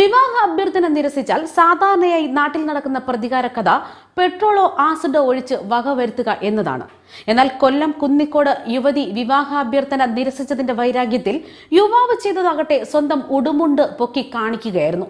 വിവാഹ അഭ്യർത്ഥന നിരസിച്ചാൽ സാധാരണയായി നാട്ടിൽ നടക്കുന്ന പ്രതികാര കഥ പെട്രോളോ ആസിഡോ ഒഴിച്ച് വകവരുത്തുക എന്നതാണ് എന്നാൽ കൊല്ലം കുന്നിക്കോട് യുവതി അഭ്യർത്ഥന നിരസിച്ചതിന്റെ വൈരാഗ്യത്തിൽ യുവാവ് ചെയ്തതാകട്ടെ സ്വന്തം ഉടുമുണ്ട് പൊക്കി കാണിക്കുകയായിരുന്നു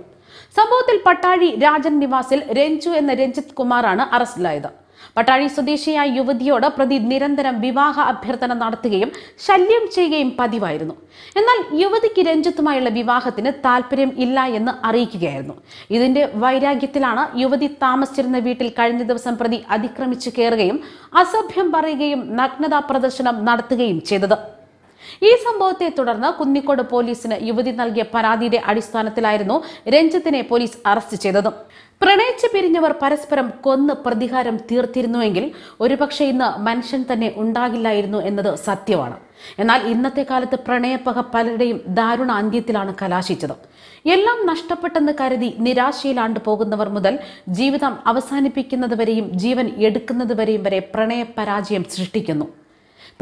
സംഭവത്തിൽ പട്ടാഴി രാജൻ നിവാസിൽ രഞ്ജു എന്ന രഞ്ജിത് കുമാറാണ് അറസ്റ്റിലായത് പട്ടാഴി സ്വദേശിയായ യുവതിയോട് പ്രതി നിരന്തരം വിവാഹ അഭ്യർത്ഥന നടത്തുകയും ശല്യം ചെയ്യുകയും പതിവായിരുന്നു എന്നാൽ യുവതിക്ക് രഞ്ജിത്തുമായുള്ള വിവാഹത്തിന് താല്പര്യം ഇല്ല എന്ന് അറിയിക്കുകയായിരുന്നു ഇതിന്റെ വൈരാഗ്യത്തിലാണ് യുവതി താമസിച്ചിരുന്ന വീട്ടിൽ കഴിഞ്ഞ ദിവസം പ്രതി അതിക്രമിച്ചു കയറുകയും അസഭ്യം പറയുകയും നഗ്നതാ പ്രദർശനം നടത്തുകയും ചെയ്തത് ഈ സംഭവത്തെ തുടർന്ന് കുന്നിക്കോട് പോലീസിന് യുവതി നൽകിയ പരാതിയുടെ അടിസ്ഥാനത്തിലായിരുന്നു രഞ്ജിത്തിനെ പോലീസ് അറസ്റ്റ് ചെയ്തത് പ്രണയിച്ചു പിരിഞ്ഞവർ പരസ്പരം കൊന്ന് പ്രതികാരം തീർത്തിരുന്നുവെങ്കിൽ ഒരുപക്ഷെ ഇന്ന് മനുഷ്യൻ തന്നെ ഉണ്ടാകില്ലായിരുന്നു എന്നത് സത്യമാണ് എന്നാൽ ഇന്നത്തെ കാലത്ത് പ്രണയപ്പക പലരുടെയും ദാരുണ അന്ത്യത്തിലാണ് കലാശിച്ചത് എല്ലാം നഷ്ടപ്പെട്ടെന്ന് കരുതി നിരാശയിലാണ്ട് പോകുന്നവർ മുതൽ ജീവിതം അവസാനിപ്പിക്കുന്നതുവരെയും ജീവൻ എടുക്കുന്നതുവരെയും വരെ പ്രണയപരാജയം സൃഷ്ടിക്കുന്നു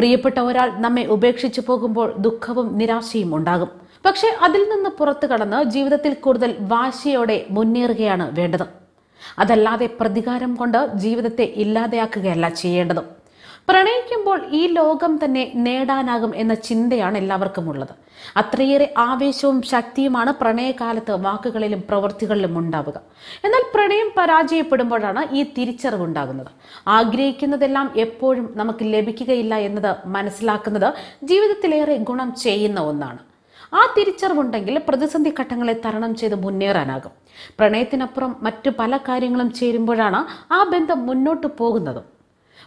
പ്രിയപ്പെട്ട ഒരാൾ നമ്മെ ഉപേക്ഷിച്ചു പോകുമ്പോൾ ദുഃഖവും നിരാശയും ഉണ്ടാകും പക്ഷേ അതിൽ നിന്ന് പുറത്തു കടന്ന് ജീവിതത്തിൽ കൂടുതൽ വാശിയോടെ മുന്നേറുകയാണ് വേണ്ടത് അതല്ലാതെ പ്രതികാരം കൊണ്ട് ജീവിതത്തെ ഇല്ലാതെയാക്കുകയല്ല ചെയ്യേണ്ടത് പ്രണയിക്കുമ്പോൾ ഈ ലോകം തന്നെ നേടാനാകും എന്ന ചിന്തയാണ് എല്ലാവർക്കും ഉള്ളത് അത്രയേറെ ആവേശവും ശക്തിയുമാണ് പ്രണയകാലത്ത് വാക്കുകളിലും പ്രവൃത്തികളിലും ഉണ്ടാവുക എന്നാൽ പ്രണയം പരാജയപ്പെടുമ്പോഴാണ് ഈ തിരിച്ചറിവ് ഉണ്ടാകുന്നത് ആഗ്രഹിക്കുന്നതെല്ലാം എപ്പോഴും നമുക്ക് ലഭിക്കുകയില്ല എന്നത് മനസ്സിലാക്കുന്നത് ജീവിതത്തിലേറെ ഗുണം ചെയ്യുന്ന ഒന്നാണ് ആ തിരിച്ചറിവുണ്ടെങ്കിൽ പ്രതിസന്ധി ഘട്ടങ്ങളെ തരണം ചെയ്ത് മുന്നേറാനാകും പ്രണയത്തിനപ്പുറം മറ്റു പല കാര്യങ്ങളും ചേരുമ്പോഴാണ് ആ ബന്ധം മുന്നോട്ട് പോകുന്നതും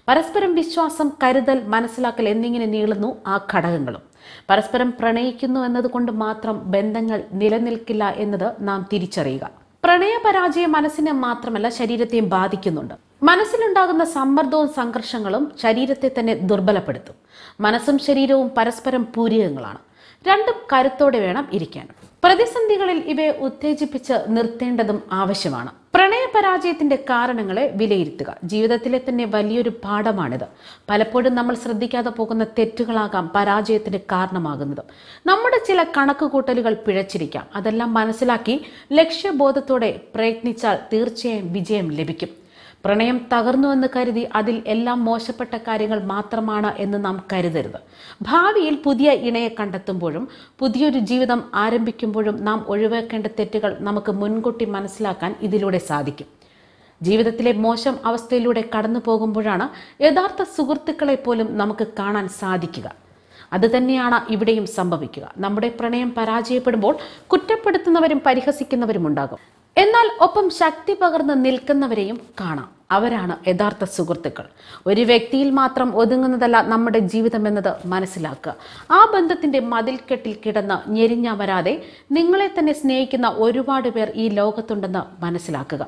പരസ്പരം വിശ്വാസം കരുതൽ മനസ്സിലാക്കൽ എന്നിങ്ങനെ നീളുന്നു ആ ഘടകങ്ങളും പരസ്പരം പ്രണയിക്കുന്നു എന്നതുകൊണ്ട് മാത്രം ബന്ധങ്ങൾ നിലനിൽക്കില്ല എന്നത് നാം തിരിച്ചറിയുക പ്രണയപരാജയം മനസ്സിനെ മാത്രമല്ല ശരീരത്തെയും ബാധിക്കുന്നുണ്ട് മനസ്സിലുണ്ടാകുന്ന സമ്മർദ്ദവും സംഘർഷങ്ങളും ശരീരത്തെ തന്നെ ദുർബലപ്പെടുത്തും മനസ്സും ശരീരവും പരസ്പരം പൂരികങ്ങളാണ് രണ്ടും കരുത്തോടെ വേണം ഇരിക്കാൻ പ്രതിസന്ധികളിൽ ഇവയെ ഉത്തേജിപ്പിച്ച് നിർത്തേണ്ടതും ആവശ്യമാണ് പ്രണയപരാജയത്തിന്റെ കാരണങ്ങളെ വിലയിരുത്തുക ജീവിതത്തിലെ തന്നെ വലിയൊരു പാഠമാണിത് പലപ്പോഴും നമ്മൾ ശ്രദ്ധിക്കാതെ പോകുന്ന തെറ്റുകളാകാം പരാജയത്തിന് കാരണമാകുന്നത് നമ്മുടെ ചില കണക്കുകൂട്ടലുകൾ പിഴച്ചിരിക്കാം അതെല്ലാം മനസ്സിലാക്കി ലക്ഷ്യബോധത്തോടെ പ്രയത്നിച്ചാൽ തീർച്ചയായും വിജയം ലഭിക്കും പ്രണയം തകർന്നു എന്ന് കരുതി അതിൽ എല്ലാം മോശപ്പെട്ട കാര്യങ്ങൾ മാത്രമാണ് എന്ന് നാം കരുതരുത് ഭാവിയിൽ പുതിയ ഇണയെ കണ്ടെത്തുമ്പോഴും പുതിയൊരു ജീവിതം ആരംഭിക്കുമ്പോഴും നാം ഒഴിവാക്കേണ്ട തെറ്റുകൾ നമുക്ക് മുൻകൂട്ടി മനസ്സിലാക്കാൻ ഇതിലൂടെ സാധിക്കും ജീവിതത്തിലെ മോശം അവസ്ഥയിലൂടെ കടന്നു പോകുമ്പോഴാണ് യഥാർത്ഥ സുഹൃത്തുക്കളെ പോലും നമുക്ക് കാണാൻ സാധിക്കുക അതുതന്നെയാണ് ഇവിടെയും സംഭവിക്കുക നമ്മുടെ പ്രണയം പരാജയപ്പെടുമ്പോൾ കുറ്റപ്പെടുത്തുന്നവരും പരിഹസിക്കുന്നവരും ഉണ്ടാകും എന്നാൽ ഒപ്പം ശക്തി പകർന്ന് നിൽക്കുന്നവരെയും കാണാം അവരാണ് യഥാർത്ഥ സുഹൃത്തുക്കൾ ഒരു വ്യക്തിയിൽ മാത്രം ഒതുങ്ങുന്നതല്ല നമ്മുടെ ജീവിതം എന്നത് മനസ്സിലാക്കുക ആ ബന്ധത്തിന്റെ മതിൽക്കെട്ടിൽ കിടന്ന് ഞെരിഞ്ഞാ വരാതെ നിങ്ങളെ തന്നെ സ്നേഹിക്കുന്ന ഒരുപാട് പേർ ഈ ലോകത്തുണ്ടെന്ന് മനസ്സിലാക്കുക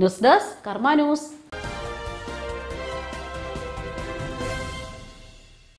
ന്യൂസ് ഡെസ്ക് കർമ്മ ന്യൂസ്